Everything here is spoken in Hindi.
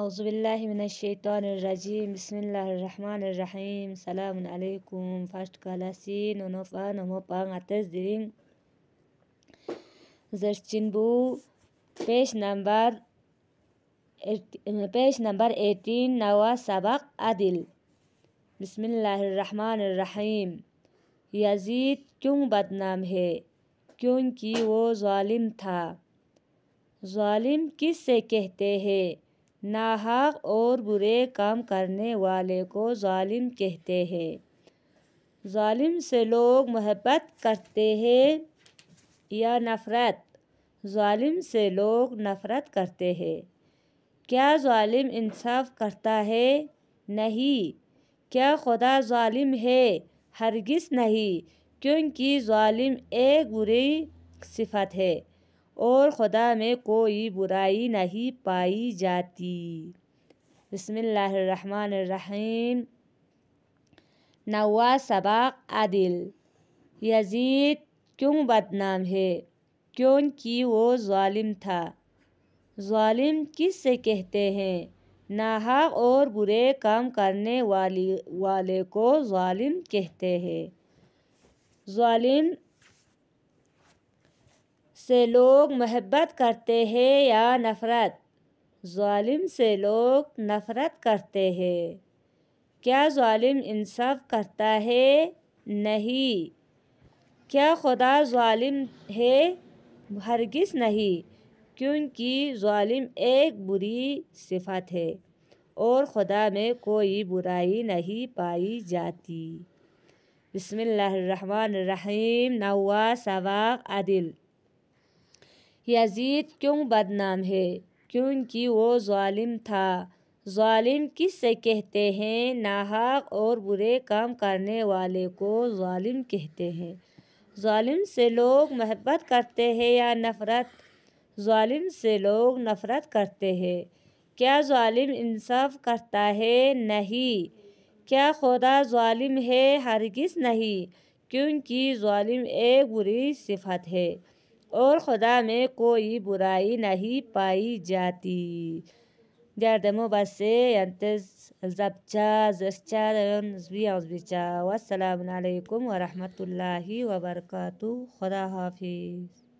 अज़बिल्लिमिनशैतरजीम बसमीम सलामकुम फर्स्ट कलासिन नोफा नमो पांग आतस जरचिनबू page number page number eighteen नवा सबक आदिल बसमीम यजीद क्यों बदनाम है क्योंकि वो ालिम था ालिम किस से कहते हैं नाहक और बुरे काम करने वाले को जालिम कहते हैं जालिम से लोग महब्बत करते हैं या नफ़रत जालिम से लोग नफ़रत करते हैं क्या जालिम इंसाफ करता है नहीं क्या खुदा जालिम है हरगिज़ नहीं क्योंकि जालिम एक बुरी सिफत है और ख़ुदा में कोई बुराई नहीं पाई जाती बसमीम नवा सबाक आदिल यजीद क्यों बदनाम है क्योंकि वो ालिम था ालिम किस से कहते हैं नाहक और बुरे काम करने वाली वाले को ालिम कहते हैं ालिम से लोग महब्बत करते हैं या नफ़रत ालिम से लोग नफ़रत करते हैं क्या ालिम इंसाफ करता है नहीं क्या खुदा ालिम है हरगिस नहीं क्योंकि ालिम एक बुरी सिफत है और खुदा में कोई बुराई नहीं पाई जाती बसमीम नवा सवाक आदिल यजीद क्यों बदनाम है क्योंकि वो ालिम था ालिम किस से कहते हैं नाहक और बुरे काम करने वाले को ालिम कहते हैं ालिम से लोग महब्बत करते हैं या नफ़रत ालिम से लोग नफ़रत करते हैं क्या ालिम इंसाफ करता है नहीं क्या खुदा ालिम है हरगिज़ नहीं क्योंकि ालिम एक बुरी सिफत है और खुदा में कोई बुराई नहीं पाई जाती در موبسه انتز زبچه زشچه درون زبی آزبیچه و السلام علیکم و رحمت الله و برکاته خدا حافظ